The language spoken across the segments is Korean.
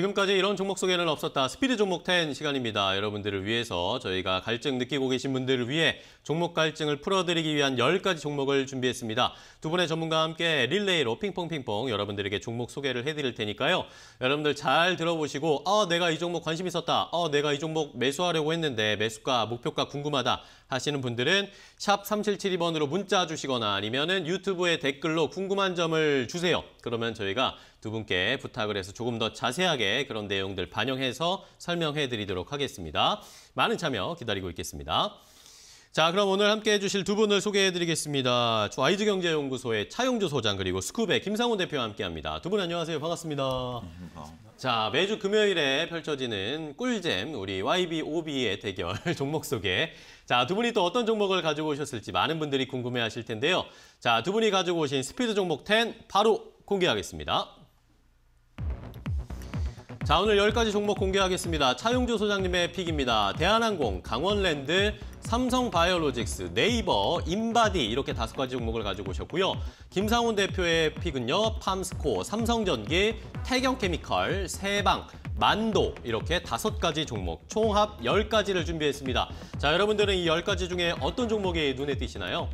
지금까지 이런 종목 소개는 없었다. 스피드 종목 10 시간입니다. 여러분들을 위해서 저희가 갈증 느끼고 계신 분들을 위해 종목 갈증을 풀어드리기 위한 10가지 종목을 준비했습니다. 두 분의 전문가와 함께 릴레이로 핑퐁핑퐁 여러분들에게 종목 소개를 해드릴 테니까요. 여러분들 잘 들어보시고 어, 내가 이 종목 관심 있었다. 어, 내가 이 종목 매수하려고 했는데 매수가, 목표가 궁금하다 하시는 분들은 샵 3772번으로 문자 주시거나 아니면 은 유튜브에 댓글로 궁금한 점을 주세요. 그러면 저희가 두 분께 부탁을 해서 조금 더 자세하게 그런 내용들 반영해서 설명해 드리도록 하겠습니다. 많은 참여 기다리고 있겠습니다. 자, 그럼 오늘 함께 해주실 두 분을 소개해 드리겠습니다. 와이즈 경제연구소의 차용주 소장 그리고 스쿱의 김상훈 대표와 함께합니다. 두 분 안녕하세요. 반갑습니다. 자, 매주 금요일에 펼쳐지는 꿀잼 우리 YB OB의 대결 종목 소개. 자, 두 분이 또 어떤 종목을 가지고 오셨을지 많은 분들이 궁금해 하실 텐데요. 자, 두 분이 가지고 오신 스피드 종목 10 바로 공개하겠습니다. 자, 오늘 10가지 종목 공개하겠습니다. 차용주 소장님의 픽입니다. 대한항공, 강원랜드, 삼성바이오로직스, 네이버, 인바디 이렇게 다섯 가지 종목을 가지고 오셨고요. 김상훈 대표의 픽은요. 팜스코, 삼성전기, 태경케미컬, 세방, 만도 이렇게 다섯 가지 종목 총합 열가지를 준비했습니다. 자, 여러분들은 이 열가지 중에 어떤 종목이 눈에 띄시나요?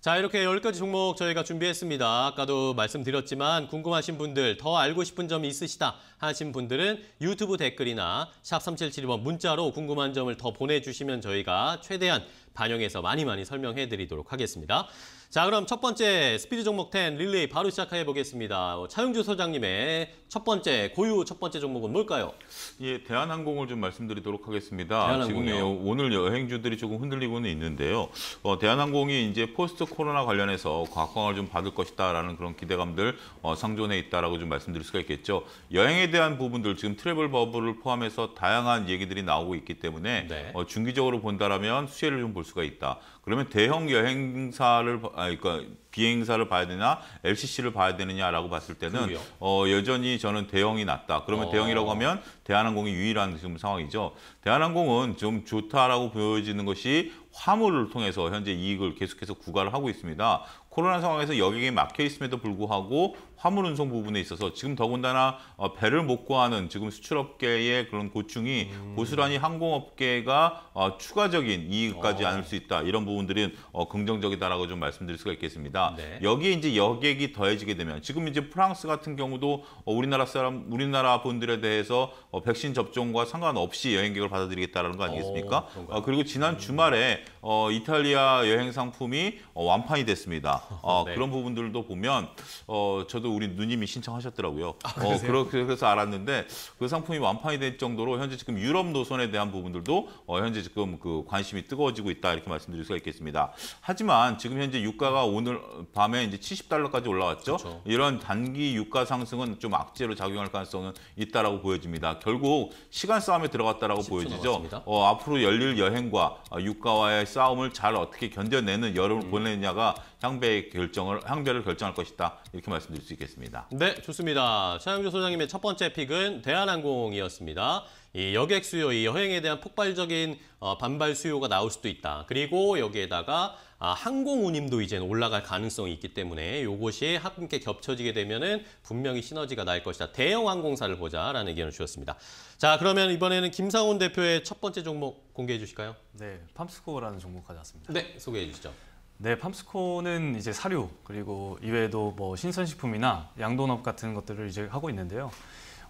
자, 이렇게 10가지 종목 저희가 준비했습니다. 아까도 말씀드렸지만 궁금하신 분들, 더 알고 싶은 점이 있으시다 하신 분들은 유튜브 댓글이나 샵 3772번 문자로 궁금한 점을 더 보내주시면 저희가 최대한 반영해서 많이 많이 설명해 드리도록 하겠습니다. 자, 그럼 첫 번째 스피드 종목 10 릴레이 바로 시작해 보겠습니다. 차용주 소장님의 첫 번째 고유 첫 번째 종목은 뭘까요? 예, 대한항공을 좀 말씀드리도록 하겠습니다. 지금 오늘 여행주들이 조금 흔들리고는 있는데요. 어, 대한항공이 이제 포스트 코로나 관련해서 각광을 좀 받을 것이다라는 그런 기대감들 어, 상존해 있다라고 좀 말씀드릴 수가 있겠죠. 여행에 대한 부분들 지금 트래블 버블을 포함해서 다양한 얘기들이 나오고 있기 때문에 네. 어, 중기적으로 본다라면 수혜를 좀 볼 수가 있다. 그러면 대형 여행사를 아 그러니까 비행사를 봐야 되냐 LCC를 봐야 되느냐라고 봤을 때는 어, 여전히 저는 대형이 낫다. 그러면 어... 대형이라고 하면 대한항공이 유일한 지금 상황이죠. 대한항공은 좀 좋다라고 보여지는 것이 화물을 통해서 현재 이익을 계속해서 구가를 하고 있습니다. 코로나 상황에서 여객이 막혀 있음에도 불구하고 화물 운송 부분에 있어서 지금 더군다나 어, 배를 못 구하는 지금 수출업계의 그런 고충이 음. 고스란히 항공업계가 어, 추가적인 이익까지 어. 안을 수 있다 이런 부분들은 어, 긍정적이다라고 좀 말씀드릴 수가 있겠습니다. 네. 여기에 이제 여객이 더해지게 되면 지금 이제 프랑스 같은 경우도 우리나라 사람 우리나라 분들에 대해서 백신 접종과 상관없이 여행객을 받아들이겠다는거 아니겠습니까? 어, 그리고 지난 주말에 이탈리아 여행 상품이 완판이 됐습니다. 어, 네. 그런 부분들도 보면 어, 저도 우리 누님이 신청하셨더라고요. 아, 어, 그렇게 해서 알았는데 그 상품이 완판이 될 정도로 현재 지금 유럽 노선에 대한 부분들도 어, 현재 지금 그 관심이 뜨거워지고 있다 이렇게 말씀드릴 수가 있겠습니다. 하지만 지금 현재 유가가 오늘 밤에 이제 70달러까지 올라왔죠. 그렇죠. 이런 단기 유가 상승은 좀 악재로 작용할 가능성은 있다라고 보여집니다. 결국 시간 싸움에 들어갔다라고 보여지죠. 어, 앞으로 열릴 여행과 어, 유가와의 싸움을 잘 어떻게 견뎌내는 여름을 음. 보내느냐가 향배 황제의 결정을 황제를 결정할 것이다 이렇게 말씀드릴 수 있겠습니다. 네, 좋습니다. 차영주 소장님의 첫 번째 픽은 대한항공이었습니다. 이 여객 수요, 이 여행에 대한 폭발적인 어, 반발 수요가 나올 수도 있다. 그리고 여기에다가 아, 항공 운임도 이제 는 올라갈 가능성이 있기 때문에 이것이 함께 겹쳐지게 되면은 분명히 시너지가 날 것이다. 대형 항공사를 보자라는 의견을 주셨습니다. 자, 그러면 이번에는 김상훈 대표의 첫 번째 종목 공개해 주실까요? 네, 팜스코어라는 종목 가져왔습니다. 네, 소개해 주시죠. 네, 팜스코는 이제 사료 그리고 이외에도 뭐 신선식품이나 양돈업 같은 것들을 이제 하고 있는데요.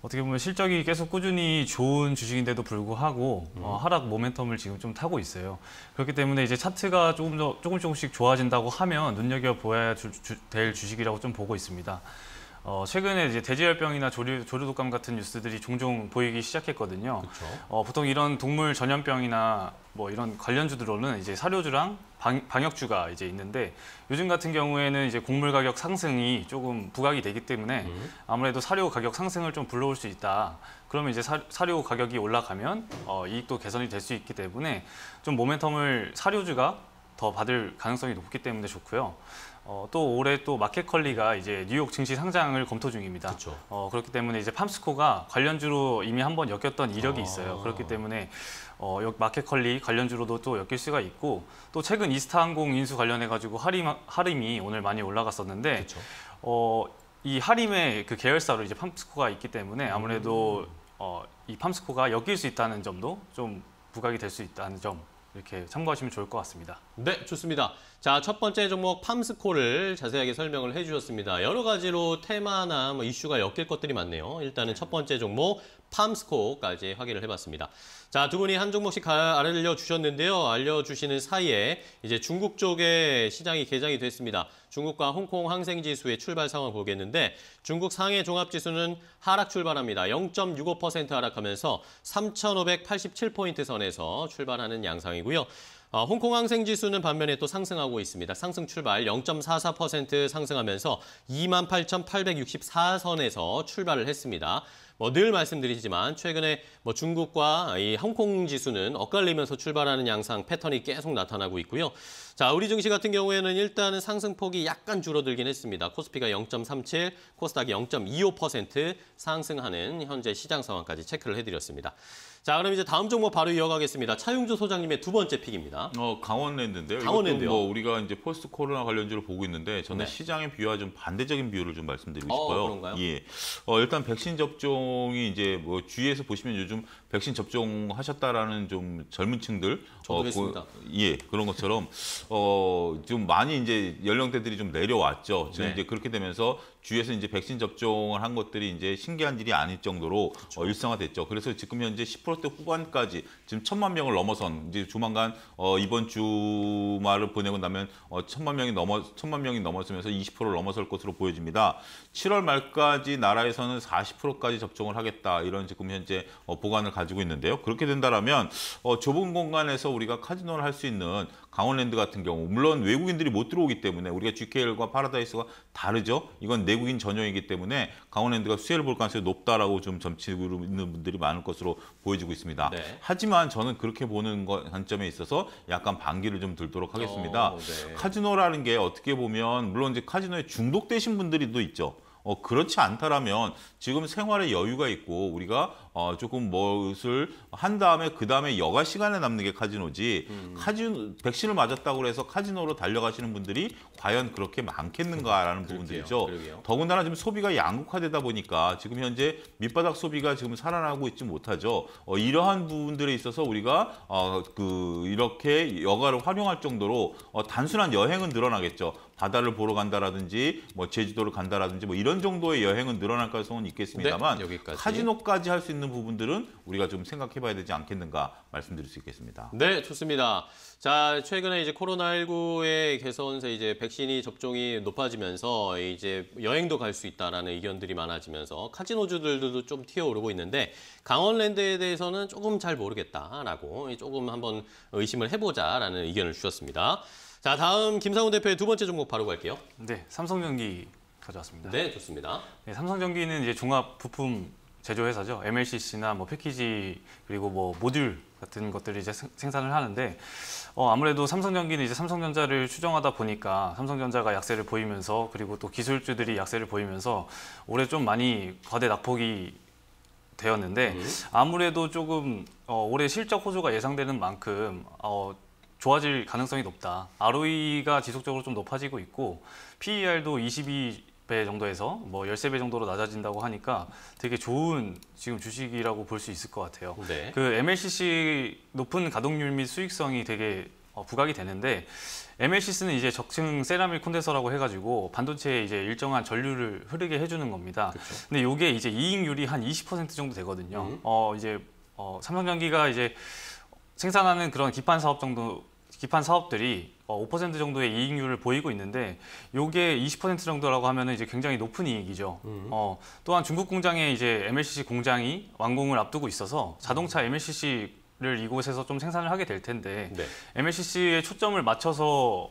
어떻게 보면 실적이 계속 꾸준히 좋은 주식인데도 불구하고 어, 음. 어, 하락 모멘텀을 지금 좀 타고 있어요. 그렇기 때문에 이제 차트가 조금 더 조금 조금씩 좋아진다고 하면 눈여겨 보아야 될 주식이라고 좀 보고 있습니다. 어, 최근에 이제 대지열병이나 조류, 조류독감 같은 뉴스들이 종종 보이기 시작했거든요. 어, 보통 이런 동물 전염병이나 뭐 이런 관련주들로는 이제 사료주랑 방, 방역주가 이제 있는데 요즘 같은 경우에는 이제 곡물 가격 상승이 조금 부각이 되기 때문에 음. 아무래도 사료 가격 상승을 좀 불러올 수 있다. 그러면 이제 사, 사료 가격이 올라가면 어, 이익도 개선이 될 수 있기 때문에 좀 모멘텀을 사료주가 더 받을 가능성이 높기 때문에 좋고요. 어, 또 올해 또 마켓컬리가 이제 뉴욕 증시 상장을 검토 중입니다. 그렇 어, 그렇기 때문에 이제 팜스코가 관련주로 이미 한 번 엮였던 이력이 아. 있어요. 아. 그렇기 때문에 어, 마켓컬리 관련주로도 또 엮일 수가 있고 또 최근 이스타항공 인수 관련해가지고 하림, 하림이 오늘 많이 올라갔었는데 그렇 어, 이 하림의 그 계열사로 이제 팜스코가 있기 때문에 아무래도 음. 어, 이 팜스코가 엮일 수 있다는 점도 좀 부각이 될 수 있다는 점 이렇게 참고하시면 좋을 것 같습니다. 네, 좋습니다. 자, 첫 번째 종목 팜스코를 자세하게 설명을 해주셨습니다. 여러 가지로 테마나 뭐 이슈가 엮일 것들이 많네요. 일단은 첫 번째 종목 팜스코까지 확인을 해봤습니다. 자, 두 분이 한 종목씩 알려주셨는데요. 알려주시는 사이에 이제 중국 쪽에 시장이 개장이 됐습니다. 중국과 홍콩 항생지수의 출발 상황 보겠는데 중국 상해 종합지수는 하락 출발합니다. 0.65% 하락하면서 3,587포인트 선에서 출발하는 양상이고요. 어, 홍콩 항생 지수는 반면에 또 상승하고 있습니다. 상승 출발 0.44% 상승하면서 28,864선에서 출발을 했습니다. 뭐늘 말씀드리지만 최근에 뭐 중국과 이 홍콩 지수는 엇갈리면서 출발하는 양상 패턴이 계속 나타나고 있고요. 자, 우리 증시 같은 경우에는 일단은 상승폭이 약간 줄어들긴 했습니다. 코스피가 0.37, 코스닥이 0.25% 상승하는 현재 시장 상황까지 체크를 해드렸습니다. 자, 그럼 이제 다음 종목 바로 이어가겠습니다. 차용주 소장님의 두 번째 픽입니다. 어, 강원랜드인데요. 강원랜드요. 뭐 우리가 이제 포스트 코로나 관련주로 보고 있는데 저는 네. 시장의 비유와 좀 반대적인 비유를 좀 말씀드리고 어, 싶어요. 그런가요? 예. 어, 일단 백신 접종이 이제 뭐 주위에서 보시면 요즘 백신 접종하셨다라는 좀 젊은 층들 어, 고, 그 예, 그런 것처럼 어, 좀 많이 이제 연령대들이 좀 내려왔죠. 지금 네. 이제 그렇게 되면서 주위에서 이제 백신 접종을 한 것들이 이제 신기한 일이 아닐 정도로 그렇죠. 어, 일상화됐죠. 그래서 지금 현재 10%대 후반까지 지금 천만 명을 넘어선 이제 조만간 어, 이번 주말을 보내고 나면 어, 천만 명이 넘어 천만 명이 넘어서면서 20%를 넘어설 것으로 보여집니다. 7월 말까지 나라에서는 40%까지 접종을 하겠다 이런 지금 현재 어, 보관을 가지고 있는데요. 그렇게 된다라면 어, 좁은 공간에서 우리가 카지노를 할 수 있는 강원랜드 같은 경우 물론 외국인들이 못 들어오기 때문에 우리가 GKL과 파라다이스가 다르죠. 이건 내국인 전용이기 때문에 강원랜드가 수혜를 볼 가능성이 높다라고 좀 점치고 있는 분들이 많을 것으로 보여지고 있습니다. 네. 하지만 저는 그렇게 보는 관점에 있어서 약간 반기를 좀 들도록 하겠습니다. 어, 네. 카지노라는 게 어떻게 보면 물론 이제 카지노에 중독되신 분들이 또 있죠. 어, 그렇지 않다라면 지금 생활에 여유가 있고 우리가 어, 조금 무엇을 한 다음에 그 다음에 여가 시간에 남는 게 카지노지 음. 카지노 백신을 맞았다고 해서 카지노로 달려가시는 분들이 과연 그렇게 많겠는가라는 그 부분들이죠. 더군다나 지금 소비가 양극화되다 보니까 지금 현재 밑바닥 소비가 지금 살아나고 있지 못하죠. 어, 이러한 부분들에 있어서 우리가 어, 그 이렇게 여가를 활용할 정도로 어, 단순한 여행은 늘어나겠죠. 바다를 보러 간다라든지 뭐 제주도를 간다라든지 뭐 이런 정도의 여행은 늘어날 가능성은 네, 있겠습니다만 네, 여기까지. 카지노까지 할 수 있는 있는 부분들은 우리가 좀 생각해봐야 되지 않겠는가 말씀드릴 수 있겠습니다. 네, 좋습니다. 자, 최근에 이제 코로나19의 개선세 이제 백신이 접종이 높아지면서 이제 여행도 갈 수 있다라는 의견들이 많아지면서 카지노주들도 좀 튀어오르고 있는데 강원랜드에 대해서는 조금 잘 모르겠다라고 조금 한번 의심을 해보자라는 의견을 주셨습니다. 자, 다음 김상훈 대표의 두 번째 종목 바로 갈게요. 네, 삼성전기 가져왔습니다. 네, 좋습니다. 네, 삼성전기는 이제 종합 부품 제조회사죠. MLCC나 뭐 패키지 그리고 뭐 모듈 같은 것들을 이제 생산을 하는데 어 아무래도 삼성전기는 이제 삼성전자를 추정하다 보니까 삼성전자가 약세를 보이면서 그리고 또 기술주들이 약세를 보이면서 올해 좀 많이 과대 낙폭이 되었는데 음. 아무래도 조금 어 올해 실적 호조가 예상되는 만큼 어 좋아질 가능성이 높다. ROE가 지속적으로 좀 높아지고 있고 PER도 22배 정도에서 뭐 열세 배 정도로 낮아진다고 하니까 되게 좋은 지금 주식이라고 볼 수 있을 것 같아요. 네. 그 MLCC 높은 가동률 및 수익성이 되게 어, 부각이 되는데 MLCC는 이제 적층 세라믹 콘덴서라고 해가지고 반도체에 이제 일정한 전류를 흐르게 해주는 겁니다. 그쵸. 근데 이게 이제 이익률이 한 20% 정도 되거든요. 음. 어 이제 어, 삼성전기가 이제 생산하는 그런 기판 사업 정도 기판 사업들이 5% 어, 정도의 이익률을 보이고 있는데 요게 20% 정도라고 하면은 이제 굉장히 높은 이익이죠. 음. 어, 또한 중국 공장에 이제 MLCC 공장이 완공을 앞두고 있어서 자동차 MLCC 음. 를 이곳에서 좀 생산을 하게 될 텐데 네. MLCC에 초점을 맞춰서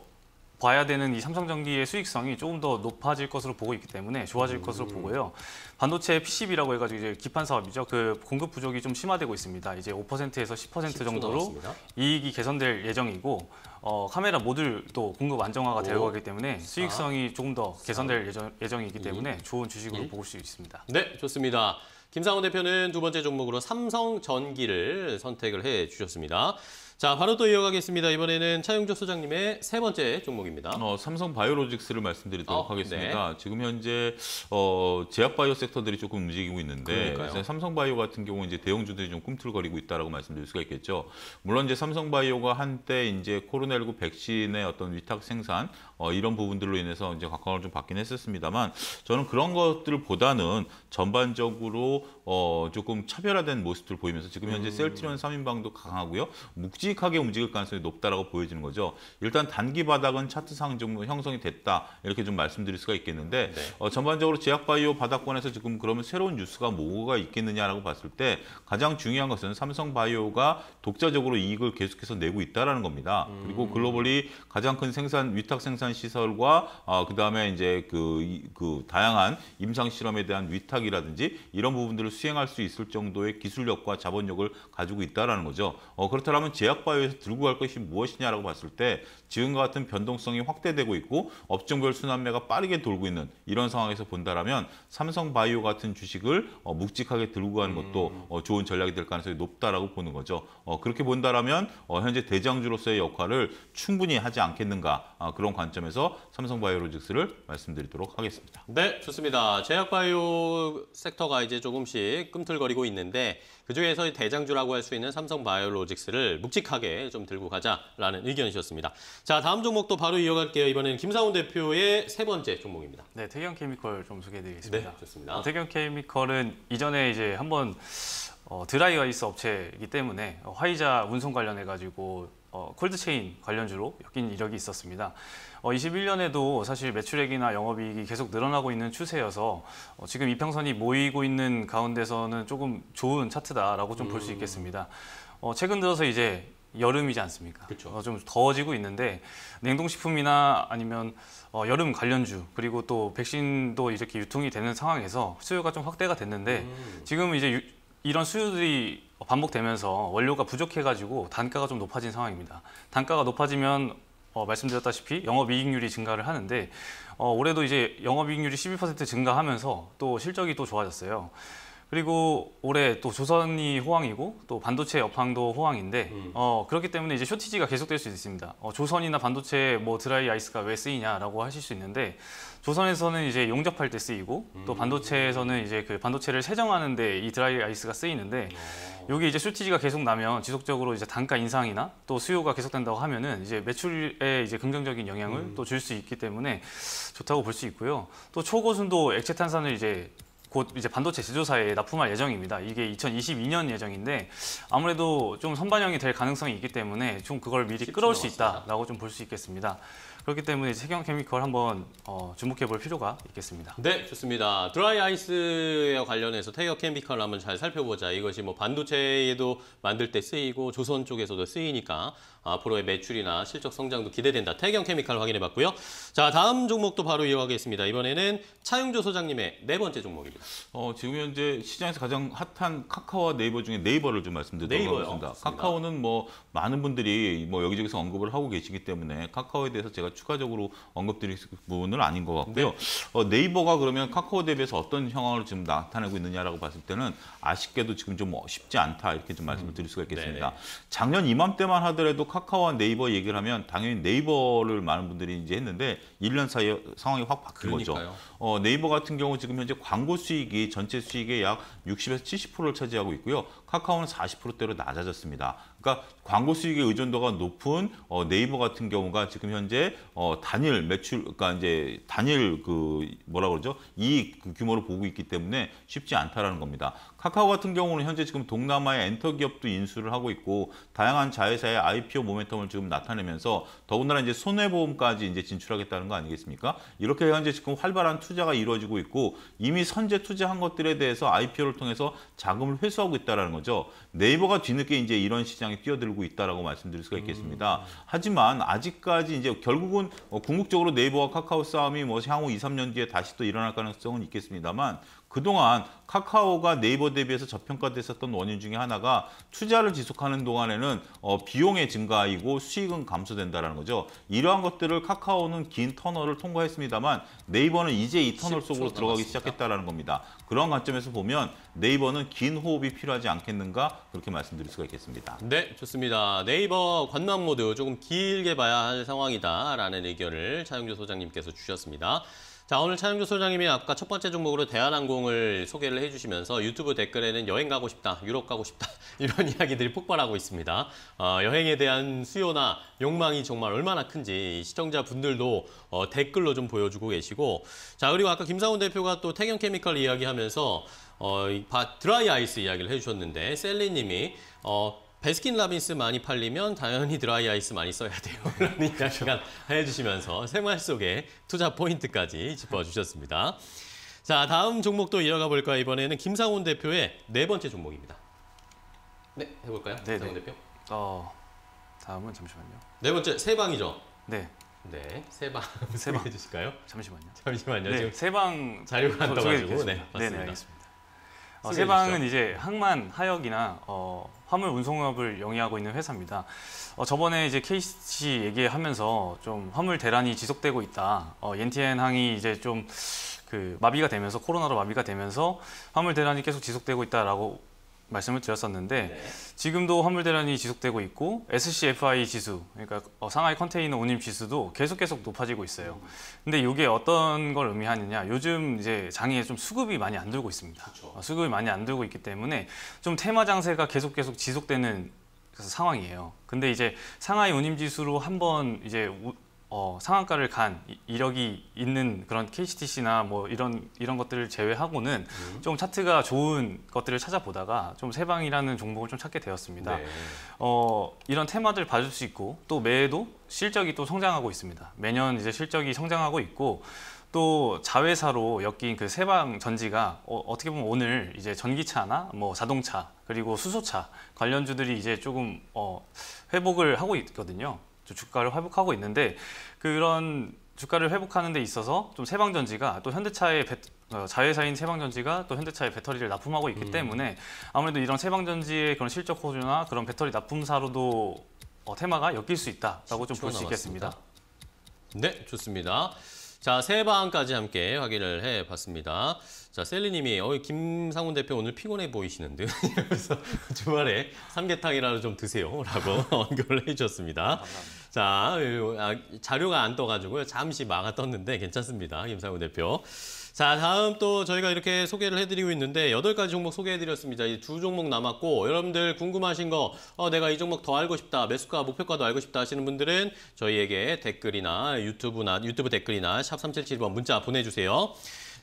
봐야 되는 이 삼성전기의 수익성이 조금 더 높아질 것으로 보고 있기 때문에 좋아질 음. 것으로 보고요. 반도체 PCB라고 해가지고 이제 기판 사업이죠. 그 공급 부족이 좀 심화되고 있습니다. 이제 5%에서 10% 정도로 이익이 개선될 예정이고 어, 카메라 모듈도 공급 안정화가 되어 가기 때문에 수익성이 아. 조금 더 개선될 예정, 예정이기 때문에 예. 좋은 주식으로 예. 보고수 있습니다. 네, 좋습니다. 김상훈 대표는 두 번째 종목으로 삼성전기를 선택을 해주셨습니다. 자, 바로 또 이어가겠습니다. 이번에는 차용조 소장님의 세 번째 종목입니다. 어, 삼성 바이오로직스를 말씀드리도록 어, 하겠습니다. 네. 지금 현재 어, 제약 바이오 섹터들이 조금 움직이고 있는데 삼성 바이오 같은 경우 이제 대형주들이 좀 꿈틀거리고 있다라고 말씀드릴 수가 있겠죠. 물론 이제 삼성 바이오가 한때 이제 코로나19 백신의 어떤 위탁 생산 어, 이런 부분들로 인해서 이제 각광을 좀 받긴 했었습니다만 저는 그런 것들보다는 전반적으로 어, 조금 차별화된 모습들 을 보이면서 지금 현재 음. 셀트리온 3인방도 강하고요. 묵직하게 움직일 가능성이 높다라고 보여지는 거죠. 일단 단기 바닥은 차트상 좀 형성이 됐다 이렇게 좀 말씀드릴 수가 있겠는데 네. 어, 전반적으로 제약바이오 바닥권에서 지금 그러면 새로운 뉴스가 뭐가 있겠느냐라고 봤을 때 가장 중요한 것은 삼성바이오가 독자적으로 이익을 계속해서 내고 있다라는 겁니다. 음. 그리고 글로벌이 가장 큰 생산 위탁 생산 시한 시설과 어, 그다음에 이제 그, 그 다양한 임상 실험에 대한 위탁이라든지 이런 부분들을 수행할 수 있을 정도의 기술력과 자본력을 가지고 있다라는 거죠. 어, 그렇다면 제약바이오에서 들고 갈 것이 무엇이냐라고 봤을 때 지금과 같은 변동성이 확대되고 있고 업종별 순환매가 빠르게 돌고 있는 이런 상황에서 본다라면 삼성바이오 같은 주식을 어, 묵직하게 들고 가는 것도 음. 어, 좋은 전략이 될 가능성이 높다라고 보는 거죠. 어, 그렇게 본다라면 어, 현재 대장주로서의 역할을 충분히 하지 않겠는가 아, 그런 관점. 관점에서 삼성바이오로직스를 말씀드리도록 하겠습니다. 네, 좋습니다. 제약바이오 섹터가 이제 조금씩 꿈틀거리고 있는데 그중에서 대장주라고 할 수 있는 삼성바이오로직스를 묵직하게 좀 들고 가자라는 의견이셨습니다. 자, 다음 종목도 바로 이어갈게요. 이번에는 김상훈 대표의 세 번째 종목입니다. 네, 태경 케미컬 좀 소개해드리겠습니다. 네, 좋습니다. 어, 태경 케미컬은 이전에 이제 한번 어, 드라이 아이스 업체이기 때문에 화이자 운송 관련해가지고 어, 콜드체인 관련주로 엮인 이력이 있었습니다. 어, 21년에도 사실 매출액이나 영업이익이 계속 늘어나고 있는 추세여서 어, 지금 이평선이 모이고 있는 가운데서는 조금 좋은 차트다라고 좀 볼수 음. 있겠습니다. 어, 최근 들어서 이제 여름이지 않습니까? 어, 좀 더워지고 있는데 냉동식품이나 아니면 어, 여름 관련주 그리고 또 백신도 이렇게 유통이 되는 상황에서 수요가 좀 확대가 됐는데 음. 지금 이제 유, 이런 수요들이 반복되면서 원료가 부족해가지고 단가가 좀 높아진 상황입니다. 단가가 높아지면 어, 말씀드렸다시피 영업이익률이 증가를 하는데 어, 올해도 이제 영업이익률이 12% 증가하면서 또 실적이 또 좋아졌어요. 그리고 올해 또 조선이 호황이고 또 반도체 업황도 호황인데 음. 어, 그렇기 때문에 이제 쇼티지가 계속될 수 있습니다. 어, 조선이나 반도체 뭐 드라이 아이스가 왜 쓰이냐라고 하실 수 있는데 조선에서는 이제 용접할 때 쓰이고 음. 또 반도체에서는 이제 그 반도체를 세정하는데 이 드라이 아이스가 쓰이는데 음. 여기 이제 쇼티지가 계속 나면 지속적으로 이제 단가 인상이나 또 수요가 계속된다고 하면은 이제 매출에 이제 긍정적인 영향을 음. 또줄 수 있기 때문에 좋다고 볼 수 있고요. 또 초고순도 액체 탄산을 이제 곧 이제 반도체 제조사에 납품할 예정입니다. 이게 2022년 예정인데 아무래도 좀 선반영이 될 가능성이 있기 때문에 좀 그걸 미리 끌어올 수 있다라고 좀 볼 수 있겠습니다. 그렇기 때문에 세경 케미컬 한번 어, 주목해 볼 필요가 있겠습니다. 네, 좋습니다. 드라이 아이스에 관련해서 태경 케미컬 한번 잘 살펴보자. 이것이 뭐 반도체에도 만들 때 쓰이고 조선 쪽에서도 쓰이니까 앞으로의 매출이나 실적 성장도 기대된다. 태경케미칼 확인해봤고요. 자 다음 종목도 바로 이어가겠습니다. 이번에는 차용조 소장님의 네 번째 종목입니다. 어, 지금 현재 시장에서 가장 핫한 카카오와 네이버 중에 네이버를 좀 말씀드리도록 하겠습니다. 카카오는 뭐 많은 분들이 뭐 여기저기서 언급을 하고 계시기 때문에 카카오에 대해서 제가 추가적으로 언급드릴 부분은 아닌 것 같고요. 네. 어, 네이버가 그러면 카카오 대비해서 어떤 형황을 지금 나타내고 있느냐라고 봤을 때는 아쉽게도 지금 좀 쉽지 않다 이렇게 좀 말씀을 음, 드릴 수가 있겠습니다. 음, 작년 이맘때만 하더라도 카카오와 네이버 얘기를 하면 당연히 네이버를 많은 분들이 이제 했는데 1년 사이에 상황이 확 바뀐 그러니까요. 거죠. 어, 네이버 같은 경우 지금 현재 광고 수익이 전체 수익의 약 60에서 70%를 차지하고 있고요. 카카오는 40%대로 낮아졌습니다. 그러니까 광고 수익의 의존도가 높은 어, 네이버 같은 경우가 지금 현재 어, 단일 매출, 그러니까 이제 단일 그 뭐라 그러죠? 이익 그 규모를 보고 있기 때문에 쉽지 않다라는 겁니다. 카카오 같은 경우는 현재 지금 동남아의 엔터 기업도 인수를 하고 있고 다양한 자회사의 IPO 모멘텀을 지금 나타내면서 더군다나 이제 손해보험까지 이제 진출하겠다는 거 아니겠습니까? 이렇게 현재 지금 활발한 투자가 이루어지고 있고 이미 선제 투자한 것들에 대해서 IPO를 통해서 자금을 회수하고 있다라는 거죠. 네이버가 뒤늦게 이제 이런 시장에 뛰어들고 있다라고 말씀드릴 수가 있겠습니다. 음. 하지만 아직까지 이제 결국은 어, 궁극적으로 네이버와 카카오 싸움이 뭐 향후 2, 3년 뒤에 다시 또 일어날 가능성은 있겠습니다만 그동안 카카오가 네이버 대비해서 저평가됐었던 원인 중에 하나가 투자를 지속하는 동안에는 어, 비용의 증가이고 수익은 감소된다는 거죠. 이러한 것들을 카카오는 긴 터널을 통과했습니다만 네이버는 이제 이 터널 속으로 들어가기 시작했다는 겁니다. 그런 관점에서 보면 네이버는 긴 호흡이 필요하지 않겠는가 그렇게 말씀드릴 수가 있겠습니다. 네, 좋습니다. 네이버 관망 모드 조금 길게 봐야 할 상황이다라는 의견을 차용조 소장님께서 주셨습니다. 자 오늘 차영주 소장님이 아까 첫 번째 종목으로 대한항공을 소개를 해주시면서 유튜브 댓글에는 여행 가고 싶다, 유럽 가고 싶다 이런 이야기들이 폭발하고 있습니다. 어, 여행에 대한 수요나 욕망이 정말 얼마나 큰지 시청자분들도 어, 댓글로 좀 보여주고 계시고 자 그리고 아까 김상훈 대표가 또태경케미컬 이야기하면서 어, 드라이 아이스 이야기를 해주셨는데 셀리님이 어, 베스킨 라빈스 많이 팔리면 당연히 드라이 아이스 많이 써야 돼요. 라는 그렇죠. 이야기가 해주시면서 생활 속의 투자 포인트까지 짚어주셨습니다. 자, 다음 종목도 이어가 볼까 이번에는 김상훈 대표의 네 번째 종목입니다. 네, 해볼까요? 네, 김상훈 네. 대표. 어, 다음은 잠시만요. 네 번째, 세방이죠? 네. 네, 세방 세방 해주실까요? 잠시만요. 잠시만요. 네, 지금 세방 자료가 안 떠가지고. 네, 네, 네 맞습니다. 네네, 알겠습니다. 어, 세방은 이제 항만, 하역이나 어, 화물 운송업을 영위하고 있는 회사입니다. 어, 저번에 이제 케이씨 얘기하면서 좀 화물 대란이 지속되고 있다. 어, 엔티엔 항이 이제 좀 그 마비가 되면서 코로나로 마비가 되면서 화물 대란이 계속 지속되고 있다라고 말씀을 드렸었는데 네. 지금도 환물 대란이 지속되고 있고 SCFI 지수, 그러니까 어, 상하이 컨테이너 운임 지수도 계속 계속 높아지고 있어요. 음. 근데 이게 어떤 걸 의미하느냐? 요즘 이제 장에 좀 수급이 많이 안 들고 있습니다. 그렇죠. 수급이 많이 안 들고 있기 때문에 좀 테마 장세가 계속 계속 지속되는 상황이에요. 근데 이제 상하이 운임 지수로 한번 이제 어, 상한가를 간 이력이 있는 그런 KCTC나 뭐 이런 이런 것들을 제외하고는 음. 좀 차트가 좋은 것들을 찾아보다가 좀 세방이라는 종목을 좀 찾게 되었습니다. 네. 어, 이런 테마들 봐줄 수 있고 또 매도 실적이 또 성장하고 있습니다. 매년 이제 실적이 성장하고 있고 또 자회사로 엮인 그 세방 전지가 어, 어, 떻게 보면 오늘 이제 전기차나 뭐 자동차 그리고 수소차 관련주들이 이제 조금 어, 회복을 하고 있거든요. 주가를 회복하고 있는데 그런 주가를 회복하는 데 있어서 좀 세방전지가 또 현대차의 배, 어, 자회사인 세방전지가 또 현대차의 배터리를 납품하고 있기 음. 때문에 아무래도 이런 세방전지의 그런 실적 호조나 그런 배터리 납품사로도 어, 테마가 엮일 수 있다라고 좀 볼 수 있겠습니다. 네, 좋습니다. 자, 세 방까지 안 함께 확인을 해봤습니다. 자, 셀리님이 어, 김상훈 대표 오늘 피곤해 보이시는 듯 이러면서 주말에 삼계탕이라도 좀 드세요 라고 언급을 해주셨습니다. 자, 아, 자료가 안 떠가지고요. 잠시 막가 떴는데 괜찮습니다. 김상훈 대표. 자, 다음 또 저희가 이렇게 소개를 해드리고 있는데 여덟 가지 종목 소개해드렸습니다. 이 두 종목 남았고 여러분들 궁금하신 거 어, 내가 이 종목 더 알고 싶다. 매수가, 목표가도 알고 싶다 하시는 분들은 저희에게 댓글이나 유튜브나 유튜브 댓글이나 샵 377번 문자 보내주세요.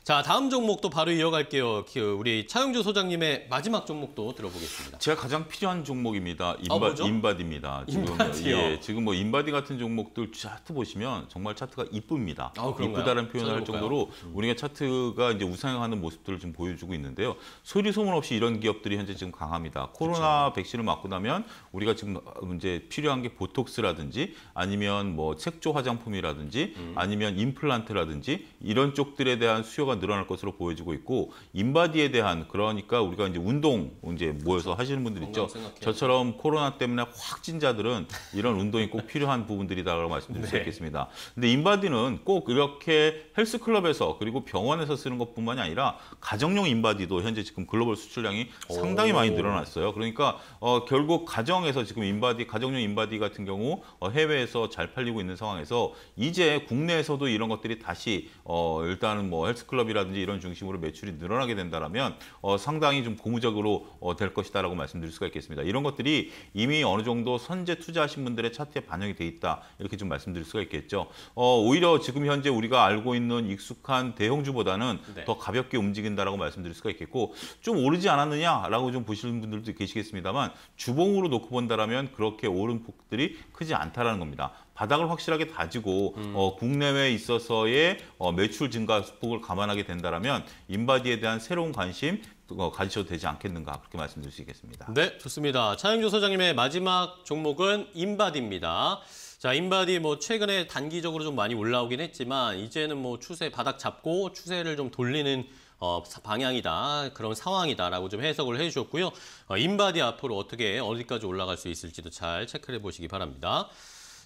자, 다음 종목도 바로 이어갈게요. 그 우리 차영주 소장님의 마지막 종목도 들어보겠습니다. 제가 가장 필요한 종목입니다. 아, 인바, 아, 인바디입니다. 지금 인바디 예, 지금 뭐 인바디 같은 종목들 차트 보시면 정말 차트가 이쁩니다. 아, 이쁘다는 표현을 할 정도로 우리가 차트가 이제 우상향하는 모습들을 지금 보여주고 있는데요. 소리 소문 없이 이런 기업들이 현재 지금 강합니다. 코로나 그렇 백신을 맞고 나면 우리가 지금 이제 어, 필요한 게 보톡스라든지 아니면 뭐 색조 화장품이라든지 음. 아니면 임플란트라든지 이런 쪽들에 대한 수요가 늘어날 것으로 보여지고 있고 인바디에 대한 그러니까 우리가 이제 운동 이제 모여서 하시는 분들 있죠. 저처럼 코로나 때문에 확진자들은 이런 운동이 꼭 필요한 부분들이다라고 말씀드릴 네. 수 있겠습니다. 근데 인바디는 꼭 이렇게 헬스클럽에서 그리고 병원에서 쓰는 것뿐만이 아니라 가정용 인바디도 현재 지금 글로벌 수출량이 상당히 많이 늘어났어요. 그러니까 어, 결국 가정에서 지금 인바디 가정용 인바디 같은 경우 어, 해외에서 잘 팔리고 있는 상황에서 이제 국내에서도 이런 것들이 다시 어, 일단은 뭐 헬스클럽 클럽이라든지 이런 중심으로 매출이 늘어나게 된다면 어, 상당히 좀 고무적으로 어, 될 것이다라고 말씀드릴 수가 있겠습니다. 이런 것들이 이미 어느 정도 선제 투자하신 분들의 차트에 반영이 돼 있다 이렇게 좀 말씀드릴 수가 있겠죠. 어, 오히려 지금 현재 우리가 알고 있는 익숙한 대형주보다는 네. 더 가볍게 움직인다라고 말씀드릴 수가 있겠고 좀 오르지 않았느냐라고 좀 보시는 분들도 계시겠습니다만 주봉으로 놓고 본다라면 그렇게 오른 폭들이 크지 않다라는 겁니다. 바닥을 확실하게 다지고 음. 어, 국내외에 있어서의 어, 매출 증가 폭을 감안하게 된다면 인바디에 대한 새로운 관심 어, 가지셔도 되지 않겠는가 그렇게 말씀드릴 수 있겠습니다. 네, 좋습니다. 차영주 소장님의 마지막 종목은 인바디입니다. 자, 인바디 뭐 최근에 단기적으로 좀 많이 올라오긴 했지만 이제는 뭐 추세 바닥 잡고 추세를 좀 돌리는 어, 방향이다 그런 상황이다라고 좀 해석을 해주셨고요. 어, 인바디 앞으로 어떻게 어디까지 올라갈 수 있을지도 잘 체크해 보시기 바랍니다.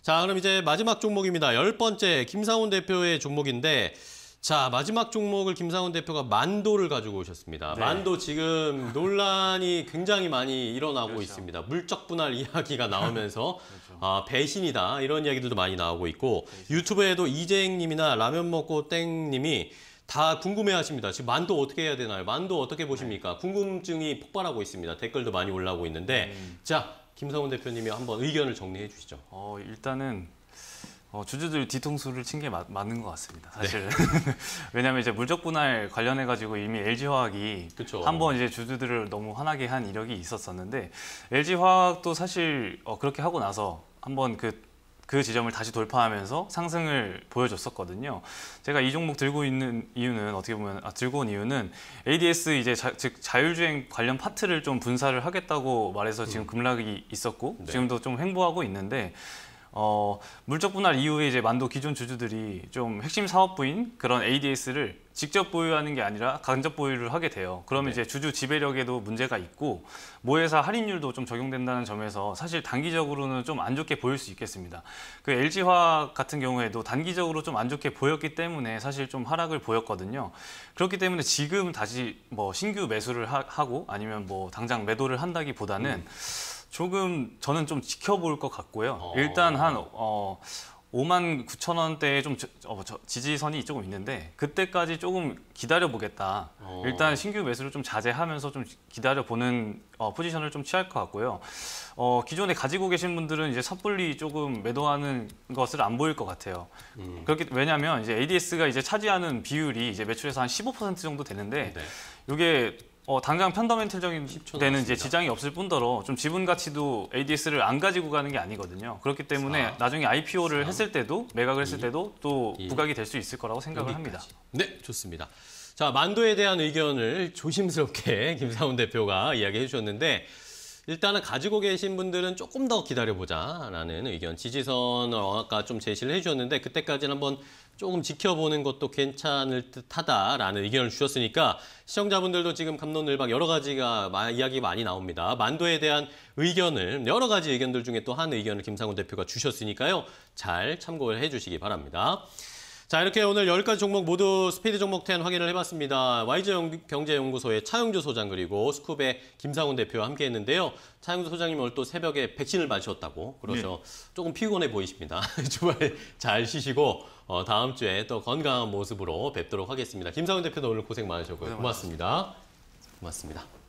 자, 그럼 이제 마지막 종목입니다. 열 번째 김상훈 대표의 종목인데 자, 마지막 종목을 김상훈 대표가 만도를 가지고 오셨습니다. 네. 만도 지금 아. 논란이 굉장히 많이 일어나고 그렇죠. 있습니다. 물적 분할 네. 이야기가 나오면서 그렇죠. 아, 배신이다 이런 이야기들도 많이 나오고 있고 배신. 유튜브에도 이재행 님이나 라면 먹고 땡 님이 다 궁금해하십니다. 지금 만도 어떻게 해야 되나요? 만도 어떻게 보십니까? 네. 궁금증이 폭발하고 있습니다. 댓글도 많이 올라오고 있는데 음. 자 김성훈 대표님이 한번 의견을 정리해 주시죠. 어, 일단은 어, 주주들 뒤통수를 친 게 맞는 것 같습니다. 사실 네. 왜냐하면 이제 물적 분할 관련해 가지고 이미 LG 화학이 한번 이제 주주들을 너무 화나게 한 이력이 있었었는데 LG 화학도 사실 어, 그렇게 하고 나서 한번 그그 지점을 다시 돌파하면서 상승을 보여줬었거든요. 제가 이 종목 들고 있는 이유는 어떻게 보면 아, 들고 온 이유는 ADS 이제 자, 즉 자율주행 관련 파트를 좀 분사를 하겠다고 말해서 지금 음. 급락이 있었고 네. 지금도 좀 횡보하고 있는데 어, 물적 분할 이후에 이제 만도 기존 주주들이 좀 핵심 사업부인 그런 ADS를 직접 보유하는 게 아니라 간접 보유를 하게 돼요. 그러면 네. 이제 주주 지배력에도 문제가 있고 모회사 할인율도 좀 적용된다는 점에서 사실 단기적으로는 좀 안 좋게 보일 수 있겠습니다. 그 LG화학 같은 경우에도 단기적으로 좀 안 좋게 보였기 때문에 사실 좀 하락을 보였거든요. 그렇기 때문에 지금 다시 뭐 신규 매수를 하, 하고 아니면 뭐 당장 매도를 한다기보다는 음. 조금 저는 좀 지켜볼 것 같고요. 어. 일단 한 어, 5만 9천 원대에 좀 저, 어, 저, 지지선이 조금 있는데 그때까지 조금 기다려보겠다. 어. 일단 신규 매수를 좀 자제하면서 좀 기다려보는 어, 포지션을 좀 취할 것 같고요. 어, 기존에 가지고 계신 분들은 이제 섣불리 조금 매도하는 것을 안 보일 것 같아요. 음. 그렇게 왜냐하면 이제 ADS가 이제 차지하는 비율이 이제 매출에서 한 15% 정도 되는데 네. 이게 어, 당장 펀더멘틀적인 데는 이제 지장이 없을 뿐더러 좀 지분 가치도 ADS를 안 가지고 가는 게 아니거든요. 그렇기 때문에 4, 나중에 IPO를 3, 했을 때도 매각을 2, 했을 때도 또 1, 부각이 될 수 있을 거라고 생각을 여기까지. 합니다. 네, 좋습니다. 자, 만도에 대한 의견을 조심스럽게 김상훈 대표가 이야기해 주셨는데 일단은 가지고 계신 분들은 조금 더 기다려보자라는 의견, 지지선을 아까 좀 제시를 해주셨는데 그때까지는 한번 조금 지켜보는 것도 괜찮을 듯하다라는 의견을 주셨으니까 시청자분들도 지금 감론을박 여러 가지가 이야기 많이 나옵니다. 만도에 대한 의견을 여러 가지 의견들 중에 또 한 의견을 김상훈 대표가 주셨으니까요. 잘참고 해주시기 바랍니다. 자 이렇게 오늘 10가지 종목 모두 스피드 종목 10 확인을 해봤습니다. YG경제연구소의 차영주 소장 그리고 스쿱의 김상훈 대표와 함께했는데요. 차영주 소장님 오늘 또 새벽에 백신을 맞으셨다고 그래서 네. 조금 피곤해 보이십니다. 주말 잘 쉬시고 어, 다음 주에 또 건강한 모습으로 뵙도록 하겠습니다. 김상훈 대표도 오늘 고생 많으셨고요. 네, 고맙습니다. 고맙습니다.